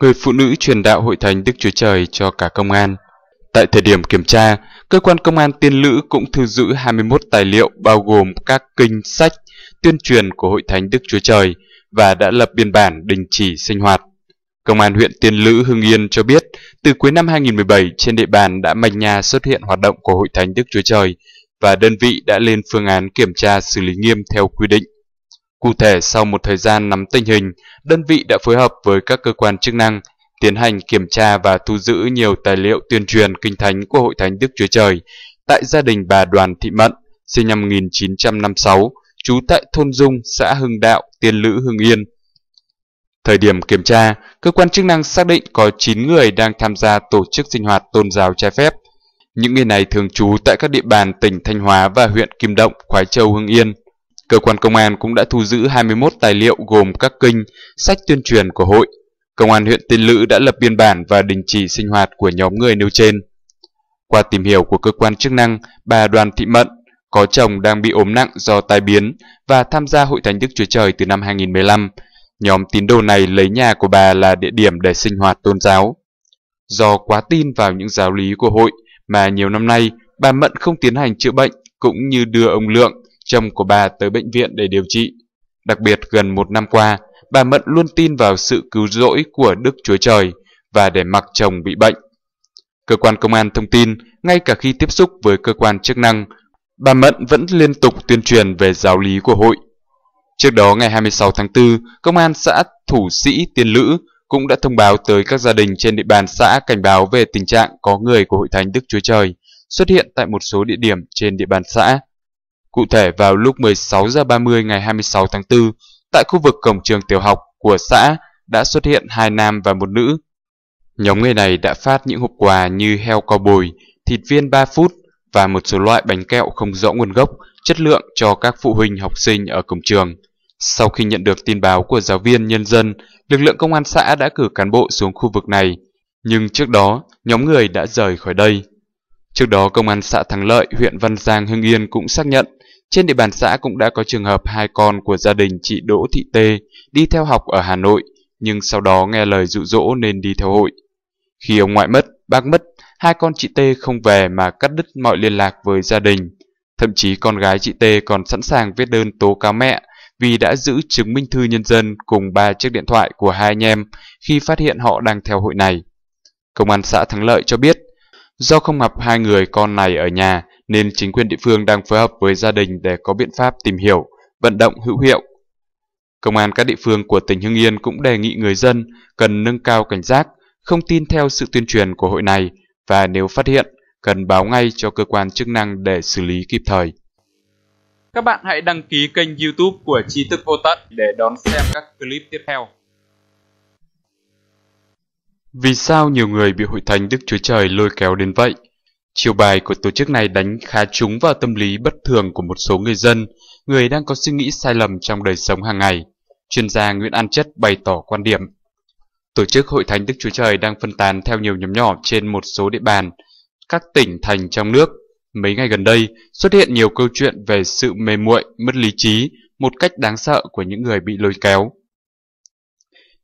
người phụ nữ truyền đạo hội thánh Đức Chúa Trời cho cả công an. Tại thời điểm kiểm tra, cơ quan công an tiên lữ cũng thu giữ 21 tài liệu bao gồm các kinh sách tuyên truyền của hội thánh Đức Chúa Trời và đã lập biên bản đình chỉ sinh hoạt. Công an huyện Tiên Lữ Hưng Yên cho biết, từ cuối năm 2017 trên địa bàn đã mạnh nha xuất hiện hoạt động của hội thánh Đức Chúa Trời và đơn vị đã lên phương án kiểm tra xử lý nghiêm theo quy định. Cụ thể, sau một thời gian nắm tình hình, đơn vị đã phối hợp với các cơ quan chức năng tiến hành kiểm tra và thu giữ nhiều tài liệu tuyên truyền kinh thánh của Hội Thánh Đức Chúa Trời tại gia đình bà Đoàn Thị Mận, sinh năm 1956, trú tại thôn Dung, xã Hưng Đạo, Tiên Lữ, Hưng Yên. Thời điểm kiểm tra, cơ quan chức năng xác định có 9 người đang tham gia tổ chức sinh hoạt tôn giáo trái phép. Những người này thường trú tại các địa bàn tỉnh Thanh Hóa và huyện Kim Động, Khoái Châu, Hưng Yên – Cơ quan công an cũng đã thu giữ 21 tài liệu gồm các kinh, sách tuyên truyền của hội. Công an huyện Tiên Lữ đã lập biên bản và đình chỉ sinh hoạt của nhóm người nêu trên. Qua tìm hiểu của cơ quan chức năng, bà Đoàn Thị Mận có chồng đang bị ốm nặng do tai biến và tham gia Hội Thánh Đức Chúa Trời từ năm 2015. Nhóm tín đồ này lấy nhà của bà là địa điểm để sinh hoạt tôn giáo. Do quá tin vào những giáo lý của hội mà nhiều năm nay bà Mận không tiến hành chữa bệnh cũng như đưa ông Lượng chồng của bà tới bệnh viện để điều trị. Đặc biệt gần một năm qua, bà Mận luôn tin vào sự cứu rỗi của Đức Chúa Trời và để mặc chồng bị bệnh. Cơ quan công an thông tin, ngay cả khi tiếp xúc với cơ quan chức năng, bà Mận vẫn liên tục tuyên truyền về giáo lý của hội. Trước đó ngày 26 tháng 4, công an xã Thủ Sĩ Tiên Lữ cũng đã thông báo tới các gia đình trên địa bàn xã cảnh báo về tình trạng có người của hội thánh Đức Chúa Trời xuất hiện tại một số địa điểm trên địa bàn xã cụ thể vào lúc 16 giờ 30 ngày 26 tháng 4, tại khu vực cổng trường tiểu học của xã đã xuất hiện hai nam và một nữ. Nhóm người này đã phát những hộp quà như heo cò bồi, thịt viên 3 phút và một số loại bánh kẹo không rõ nguồn gốc, chất lượng cho các phụ huynh học sinh ở cổng trường. Sau khi nhận được tin báo của giáo viên nhân dân, lực lượng công an xã đã cử cán bộ xuống khu vực này, nhưng trước đó nhóm người đã rời khỏi đây. Trước đó, Công an xã Thắng Lợi, huyện Văn Giang, Hưng Yên cũng xác nhận trên địa bàn xã cũng đã có trường hợp hai con của gia đình chị Đỗ Thị Tê đi theo học ở Hà Nội, nhưng sau đó nghe lời dụ dỗ nên đi theo hội. Khi ông ngoại mất, bác mất, hai con chị Tê không về mà cắt đứt mọi liên lạc với gia đình. Thậm chí con gái chị Tê còn sẵn sàng viết đơn tố cáo mẹ vì đã giữ chứng minh thư nhân dân cùng ba chiếc điện thoại của hai anh em khi phát hiện họ đang theo hội này. Công an xã Thắng Lợi cho biết, do không gặp hai người con này ở nhà nên chính quyền địa phương đang phối hợp với gia đình để có biện pháp tìm hiểu, vận động hữu hiệu. Công an các địa phương của tỉnh Hưng Yên cũng đề nghị người dân cần nâng cao cảnh giác, không tin theo sự tuyên truyền của hội này và nếu phát hiện, cần báo ngay cho cơ quan chức năng để xử lý kịp thời. Các bạn hãy đăng ký kênh youtube của Tri Thức Vô Tận để đón xem các clip tiếp theo. Vì sao nhiều người bị hội thánh Đức Chúa Trời lôi kéo đến vậy? chiều bài của tổ chức này đánh khá trúng vào tâm lý bất thường của một số người dân, người đang có suy nghĩ sai lầm trong đời sống hàng ngày. Chuyên gia Nguyễn An Chất bày tỏ quan điểm. Tổ chức Hội Thánh Đức Chúa Trời đang phân tán theo nhiều nhóm nhỏ trên một số địa bàn, các tỉnh thành trong nước. Mấy ngày gần đây, xuất hiện nhiều câu chuyện về sự mê muội, mất lý trí, một cách đáng sợ của những người bị lôi kéo.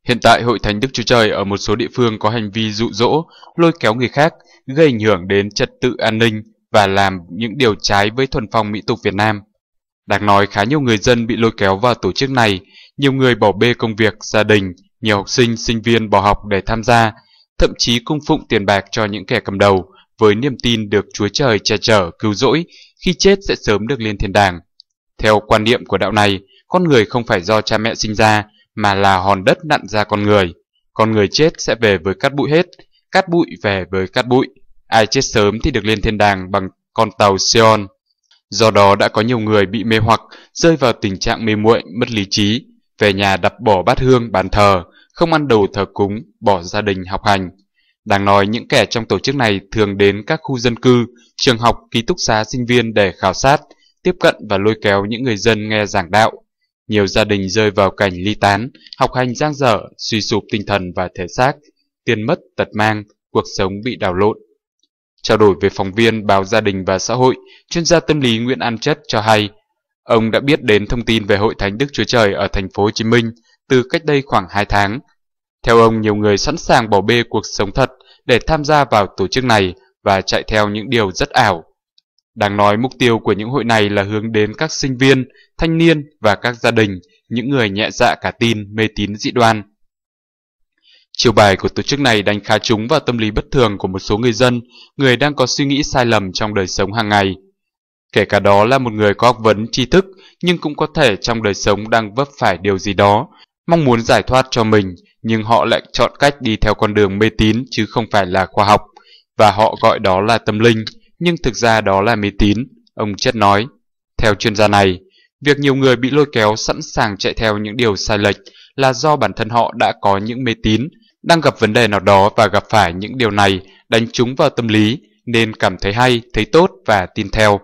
Hiện tại hội thánh Đức Chúa Trời ở một số địa phương có hành vi dụ dỗ, lôi kéo người khác, gây ảnh hưởng đến trật tự an ninh và làm những điều trái với thuần phong mỹ tục Việt Nam. Đáng nói khá nhiều người dân bị lôi kéo vào tổ chức này, nhiều người bỏ bê công việc, gia đình, nhiều học sinh, sinh viên bỏ học để tham gia, thậm chí cung phụng tiền bạc cho những kẻ cầm đầu với niềm tin được Chúa Trời che chở, cứu rỗi, khi chết sẽ sớm được lên thiên đàng. Theo quan niệm của đạo này, con người không phải do cha mẹ sinh ra mà là hòn đất nặn ra con người. Con người chết sẽ về với cát bụi hết, cát bụi về với cát bụi. Ai chết sớm thì được lên thiên đàng bằng con tàu Seon. Do đó đã có nhiều người bị mê hoặc, rơi vào tình trạng mê muội, mất lý trí, về nhà đập bỏ bát hương bàn thờ, không ăn đồ thờ cúng, bỏ gia đình học hành. Đáng nói những kẻ trong tổ chức này thường đến các khu dân cư, trường học, ký túc xá sinh viên để khảo sát, tiếp cận và lôi kéo những người dân nghe giảng đạo. Nhiều gia đình rơi vào cảnh ly tán, học hành giang dở, suy sụp tinh thần và thể xác, tiền mất tật mang, cuộc sống bị đảo lộn. Trao đổi với phóng viên báo Gia đình và Xã hội, chuyên gia tâm lý Nguyễn An Chất cho hay, ông đã biết đến thông tin về Hội Thánh Đức Chúa Trời ở thành phố Hồ Chí Minh từ cách đây khoảng 2 tháng. Theo ông, nhiều người sẵn sàng bỏ bê cuộc sống thật để tham gia vào tổ chức này và chạy theo những điều rất ảo, đang nói mục tiêu của những hội này là hướng đến các sinh viên, thanh niên và các gia đình, những người nhẹ dạ cả tin, mê tín dị đoan. Chiều bài của tổ chức này đánh khá trúng vào tâm lý bất thường của một số người dân, người đang có suy nghĩ sai lầm trong đời sống hàng ngày. Kể cả đó là một người có học vấn tri thức, nhưng cũng có thể trong đời sống đang vấp phải điều gì đó, mong muốn giải thoát cho mình, nhưng họ lại chọn cách đi theo con đường mê tín chứ không phải là khoa học, và họ gọi đó là tâm linh nhưng thực ra đó là mê tín, ông Chất nói. Theo chuyên gia này, việc nhiều người bị lôi kéo sẵn sàng chạy theo những điều sai lệch là do bản thân họ đã có những mê tín, đang gặp vấn đề nào đó và gặp phải những điều này đánh trúng vào tâm lý nên cảm thấy hay, thấy tốt và tin theo.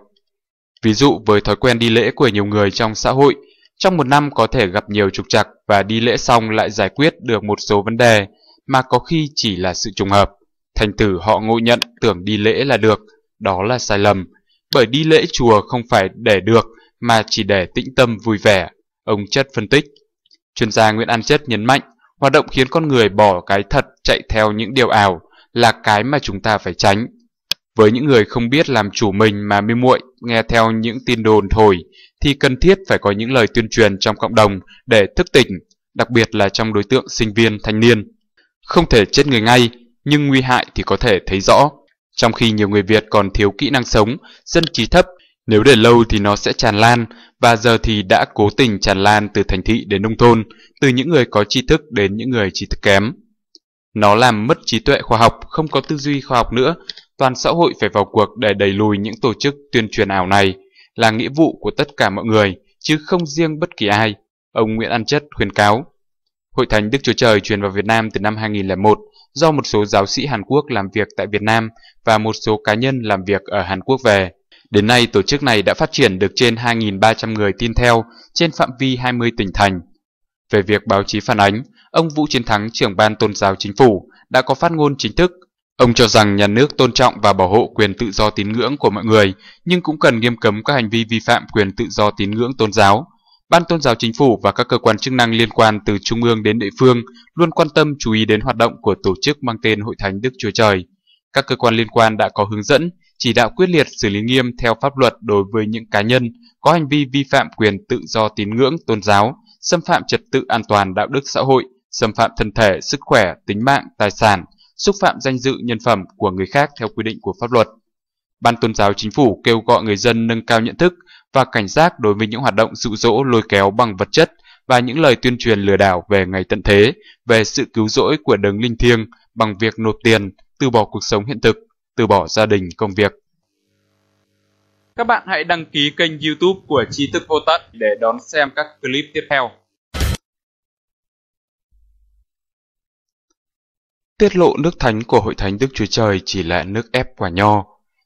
Ví dụ với thói quen đi lễ của nhiều người trong xã hội, trong một năm có thể gặp nhiều trục trặc và đi lễ xong lại giải quyết được một số vấn đề mà có khi chỉ là sự trùng hợp. Thành tử họ ngộ nhận tưởng đi lễ là được, đó là sai lầm, bởi đi lễ chùa không phải để được mà chỉ để tĩnh tâm vui vẻ, ông Chất phân tích. Chuyên gia Nguyễn An Chất nhấn mạnh, hoạt động khiến con người bỏ cái thật chạy theo những điều ảo là cái mà chúng ta phải tránh. Với những người không biết làm chủ mình mà mê muội nghe theo những tin đồn thổi thì cần thiết phải có những lời tuyên truyền trong cộng đồng để thức tỉnh, đặc biệt là trong đối tượng sinh viên thanh niên. Không thể chết người ngay, nhưng nguy hại thì có thể thấy rõ. Trong khi nhiều người Việt còn thiếu kỹ năng sống, dân trí thấp, nếu để lâu thì nó sẽ tràn lan, và giờ thì đã cố tình tràn lan từ thành thị đến nông thôn, từ những người có tri thức đến những người trí thức kém. Nó làm mất trí tuệ khoa học, không có tư duy khoa học nữa, toàn xã hội phải vào cuộc để đẩy lùi những tổ chức tuyên truyền ảo này, là nghĩa vụ của tất cả mọi người, chứ không riêng bất kỳ ai, ông Nguyễn An Chất khuyên cáo. Hội Thánh Đức Chúa Trời truyền vào Việt Nam từ năm 2001 do một số giáo sĩ Hàn Quốc làm việc tại Việt Nam và một số cá nhân làm việc ở Hàn Quốc về. Đến nay, tổ chức này đã phát triển được trên 2.300 người tin theo trên phạm vi 20 tỉnh thành. Về việc báo chí phản ánh, ông Vũ Chiến Thắng, trưởng ban tôn giáo chính phủ, đã có phát ngôn chính thức. Ông cho rằng nhà nước tôn trọng và bảo hộ quyền tự do tín ngưỡng của mọi người, nhưng cũng cần nghiêm cấm các hành vi vi phạm quyền tự do tín ngưỡng tôn giáo, Ban tôn giáo chính phủ và các cơ quan chức năng liên quan từ trung ương đến địa phương luôn quan tâm chú ý đến hoạt động của tổ chức mang tên Hội Thánh Đức Chúa Trời. Các cơ quan liên quan đã có hướng dẫn, chỉ đạo quyết liệt xử lý nghiêm theo pháp luật đối với những cá nhân có hành vi vi phạm quyền tự do tín ngưỡng tôn giáo, xâm phạm trật tự an toàn đạo đức xã hội, xâm phạm thân thể, sức khỏe, tính mạng, tài sản, xúc phạm danh dự nhân phẩm của người khác theo quy định của pháp luật. Ban tôn giáo chính phủ kêu gọi người dân nâng cao nhận thức và cảnh giác đối với những hoạt động dụ dỗ lôi kéo bằng vật chất và những lời tuyên truyền lừa đảo về ngày tận thế, về sự cứu rỗi của đấng linh thiêng bằng việc nộp tiền, từ bỏ cuộc sống hiện thực, từ bỏ gia đình, công việc. Các bạn hãy đăng ký kênh YouTube của Tri thức vô tận để đón xem các clip tiếp theo. Tiết lộ nước thánh của Hội Thánh Đức Chúa Trời chỉ là nước ép quả nho,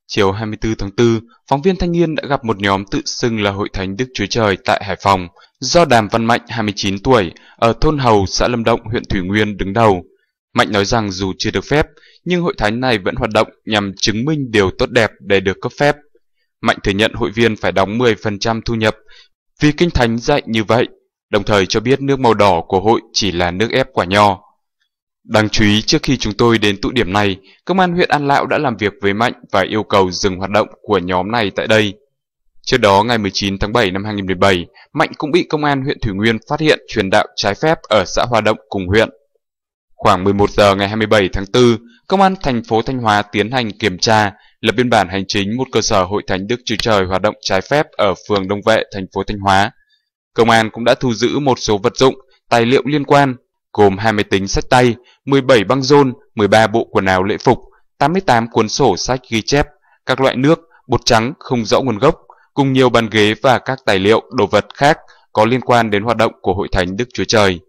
Chiều 24 tháng 4, phóng viên Thanh Niên đã gặp một nhóm tự xưng là Hội Thánh Đức Chúa Trời tại Hải Phòng, do Đàm Văn Mạnh 29 tuổi, ở thôn Hầu, xã Lâm Động, huyện Thủy Nguyên đứng đầu. Mạnh nói rằng dù chưa được phép, nhưng hội thánh này vẫn hoạt động nhằm chứng minh điều tốt đẹp để được cấp phép. Mạnh thừa nhận hội viên phải đóng 10% thu nhập vì kinh thánh dạy như vậy, đồng thời cho biết nước màu đỏ của hội chỉ là nước ép quả nho. Đáng chú ý trước khi chúng tôi đến tụ điểm này, công an huyện An Lão đã làm việc với Mạnh và yêu cầu dừng hoạt động của nhóm này tại đây. Trước đó ngày 19 tháng 7 năm 2017, Mạnh cũng bị công an huyện Thủy Nguyên phát hiện truyền đạo trái phép ở xã Hòa Động cùng huyện. Khoảng 11 giờ ngày 27 tháng 4, công an thành phố Thanh Hóa tiến hành kiểm tra, lập biên bản hành chính một cơ sở hội thánh Đức Chúa Trời hoạt động trái phép ở phường Đông Vệ, thành phố Thanh Hóa. Công an cũng đã thu giữ một số vật dụng, tài liệu liên quan gồm 20 tính sách tay, 17 băng rôn, 13 bộ quần áo lễ phục, 88 cuốn sổ sách ghi chép, các loại nước, bột trắng không rõ nguồn gốc, cùng nhiều bàn ghế và các tài liệu, đồ vật khác có liên quan đến hoạt động của Hội Thánh Đức Chúa Trời.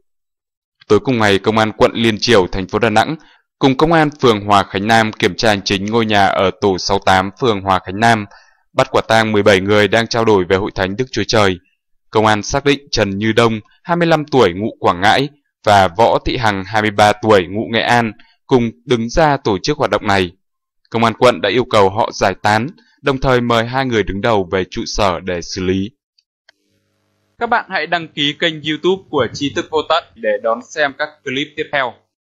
Tối cùng ngày, Công an quận Liên Triều, thành phố Đà Nẵng, cùng Công an phường Hòa Khánh Nam kiểm tra hành chính ngôi nhà ở tổ 68 phường Hòa Khánh Nam, bắt quả tang 17 người đang trao đổi về Hội Thánh Đức Chúa Trời. Công an xác định Trần Như Đông, 25 tuổi, ngụ Quảng Ngãi, và Võ Thị Hằng 23 tuổi ngụ Nghệ An cùng đứng ra tổ chức hoạt động này. Công an quận đã yêu cầu họ giải tán, đồng thời mời hai người đứng đầu về trụ sở để xử lý. Các bạn hãy đăng ký kênh youtube của Tri Thức Vô Tận để đón xem các clip tiếp theo.